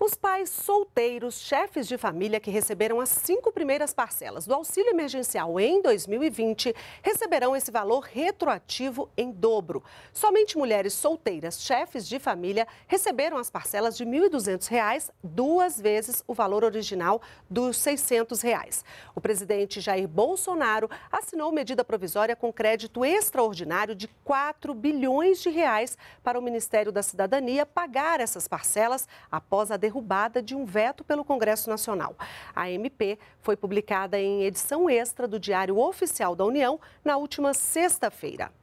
Os pais solteiros, chefes de família que receberam as cinco primeiras parcelas do auxílio emergencial em 2020 receberão esse valor retroativo em dobro. Somente mulheres solteiras, chefes de família, receberam as parcelas de R$ 1.200, duas vezes o valor original dos R$ 600. Reais. O presidente Jair Bolsonaro assinou medida provisória com crédito extraordinário de 4 bilhões de reais para o Ministério da Cidadania pagar essas parcelas após a derrubada de um veto pelo Congresso Nacional. A MP foi publicada em edição extra do Diário Oficial da União na última sexta-feira.